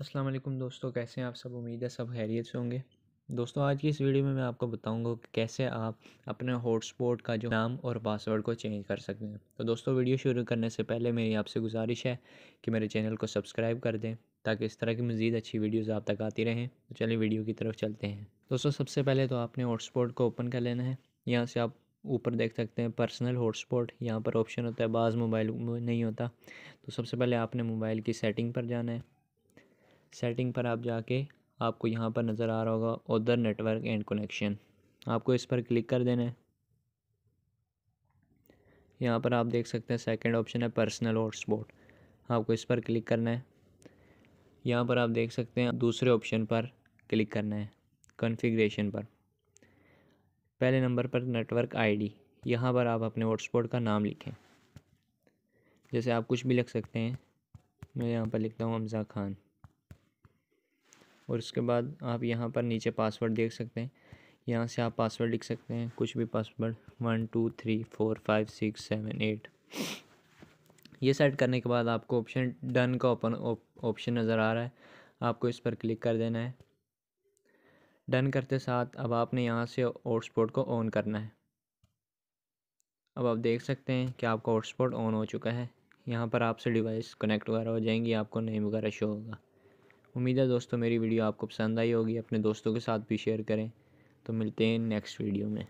अस्सलाम वालेकुम दोस्तों कैसे हैं आप सब उम्मीद है सब खैरियत से होंगे दोस्तों आज की इस वीडियो में मैं आपको बताऊंगा कि कैसे आप अपने हॉटस्पॉट का जो नाम और पासवर्ड को चेंज कर सकते हैं तो दोस्तों वीडियो शुरू करने से पहले मेरी आपसे गुजारिश है कि मेरे चैनल को सब्सक्राइब कर दें ताकि इस तरह की मज़ीद अच्छी वीडियोज़ आप तक आती रहें तो चलिए वीडियो की तरफ चलते हैं दोस्तों सबसे पहले तो आपने हॉटस्पॉट को ओपन कर लेना है यहाँ से आप ऊपर देख सकते हैं पर्सनल हॉटस्पॉट यहाँ पर ऑप्शन होता है बाज़ मोबाइल नहीं होता तो सबसे पहले आपने मोबाइल की सेटिंग पर जाना है सेटिंग पर आप जाके आपको यहाँ पर नज़र आ रहा होगा उधर नेटवर्क एंड कनेक्शन आपको इस पर क्लिक कर देना है यहाँ पर आप देख सकते हैं सेकंड ऑप्शन है पर्सनल हॉटस्पॉट आपको इस पर क्लिक करना है यहाँ पर आप देख सकते हैं दूसरे ऑप्शन पर क्लिक करना है कॉन्फ़िगरेशन पर पहले नंबर पर नेटवर्क आईडी यहाँ पर आप अपने हॉटस्पॉट का नाम लिखें जैसे आप कुछ भी लिख सकते हैं मैं यहाँ पर लिखता हूँ हमज़ा खान और उसके बाद आप यहाँ पर नीचे पासवर्ड देख सकते हैं यहाँ से आप पासवर्ड लिख सकते हैं कुछ भी password one two three four five six seven eight ये सेट करने के बाद आपको ऑप्शन डन का ओपन ऑप्शन नज़र आ रहा है आपको इस पर क्लिक कर देना है डन करते साथ अब आपने यहाँ से हॉटस्पॉट को ऑन करना है अब आप देख सकते हैं कि आपका हॉटस्पॉट ऑन हो चुका है यहाँ पर आपसे डिवाइस कनेक्ट वगैरह हो जाएंगी आपको नेम वगैरह शो होगा उम्मीद है दोस्तों मेरी वीडियो आपको पसंद आई होगी अपने दोस्तों के साथ भी शेयर करें तो मिलते हैं नेक्स्ट वीडियो में